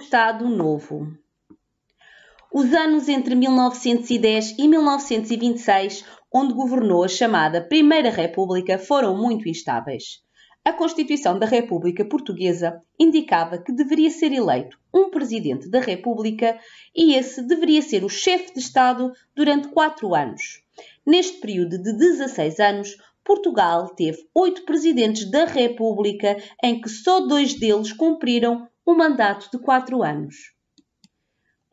Estado Novo os anos entre 1910 e 1926, onde governou a chamada Primeira República, foram muito instáveis. A Constituição da República Portuguesa indicava que deveria ser eleito um Presidente da República e esse deveria ser o chefe de Estado durante quatro anos. Neste período de 16 anos, Portugal teve oito presidentes da República, em que só dois deles cumpriram um mandato de quatro anos.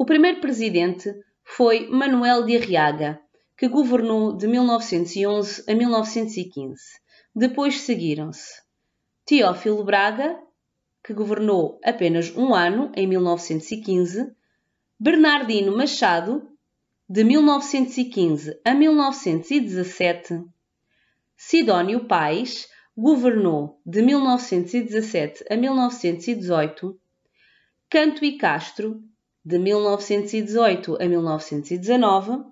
O primeiro presidente foi Manuel de Arriaga, que governou de 1911 a 1915. Depois seguiram-se Teófilo Braga, que governou apenas um ano, em 1915, Bernardino Machado, de 1915 a 1917, Sidónio Pais, governou de 1917 a 1918, Canto e Castro, de 1918 a 1919,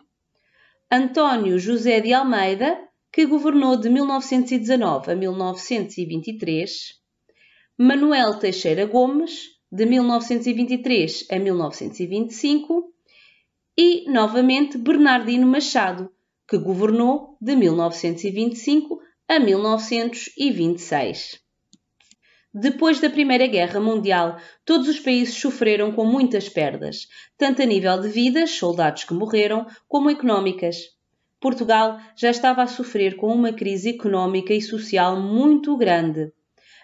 António José de Almeida, que governou de 1919 a 1923, Manuel Teixeira Gomes, de 1923 a 1925, e, novamente, Bernardino Machado, que governou de 1925 a 1926. Depois da Primeira Guerra Mundial, todos os países sofreram com muitas perdas, tanto a nível de vidas, soldados que morreram, como económicas. Portugal já estava a sofrer com uma crise económica e social muito grande.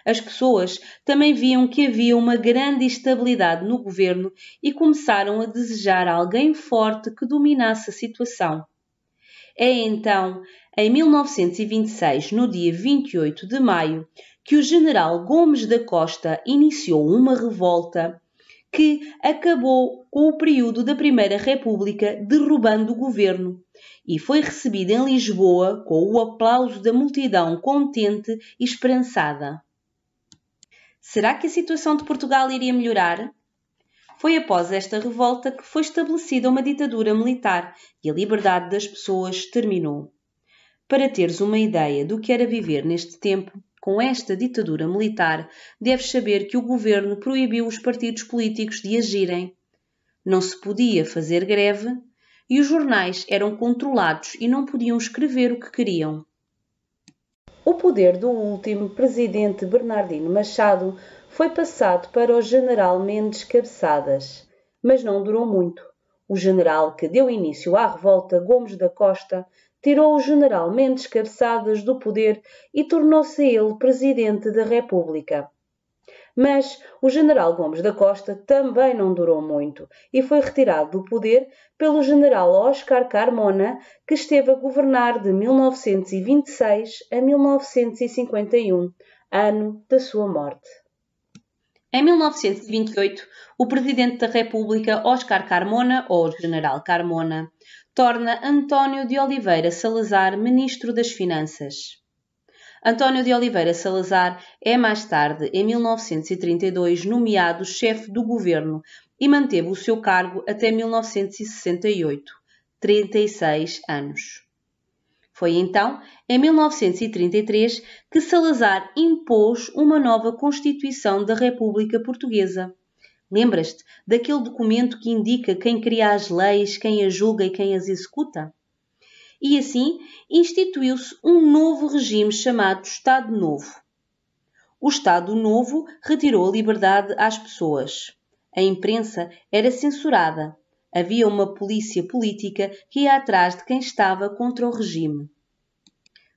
As pessoas também viam que havia uma grande instabilidade no governo e começaram a desejar alguém forte que dominasse a situação. É então, em 1926, no dia 28 de maio, que o general Gomes da Costa iniciou uma revolta que acabou com o período da Primeira República, derrubando o governo, e foi recebido em Lisboa com o aplauso da multidão contente e esperançada. Será que a situação de Portugal iria melhorar? Foi após esta revolta que foi estabelecida uma ditadura militar e a liberdade das pessoas terminou. Para teres uma ideia do que era viver neste tempo, com esta ditadura militar, deves saber que o governo proibiu os partidos políticos de agirem. Não se podia fazer greve e os jornais eram controlados e não podiam escrever o que queriam. O poder do último presidente Bernardino Machado foi passado para o general Mendes Cabeçadas, mas não durou muito. O general que deu início à revolta Gomes da Costa tirou o general Mendes Cabeçadas do poder e tornou-se ele presidente da República. Mas o general Gomes da Costa também não durou muito e foi retirado do poder pelo general Oscar Carmona, que esteve a governar de 1926 a 1951, ano da sua morte. Em 1928, o presidente da República, Oscar Carmona, ou General Carmona, torna António de Oliveira Salazar ministro das Finanças. António de Oliveira Salazar é mais tarde, em 1932, nomeado chefe do governo e manteve o seu cargo até 1968, 36 anos. Foi então, em 1933, que Salazar impôs uma nova Constituição da República Portuguesa. Lembras-te daquele documento que indica quem cria as leis, quem as julga e quem as executa? E assim instituiu-se um novo regime chamado Estado Novo. O Estado Novo retirou a liberdade às pessoas. A imprensa era censurada, Havia uma polícia política que ia atrás de quem estava contra o regime.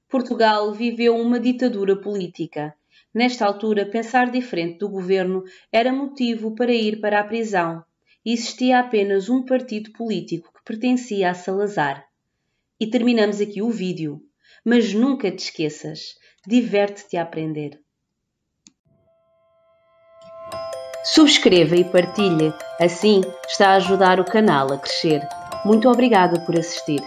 Portugal viveu uma ditadura política. Nesta altura, pensar diferente do governo era motivo para ir para a prisão. Existia apenas um partido político que pertencia a Salazar. E terminamos aqui o vídeo. Mas nunca te esqueças, diverte-te a aprender. Subscreva e partilhe, assim está a ajudar o canal a crescer. Muito obrigada por assistir.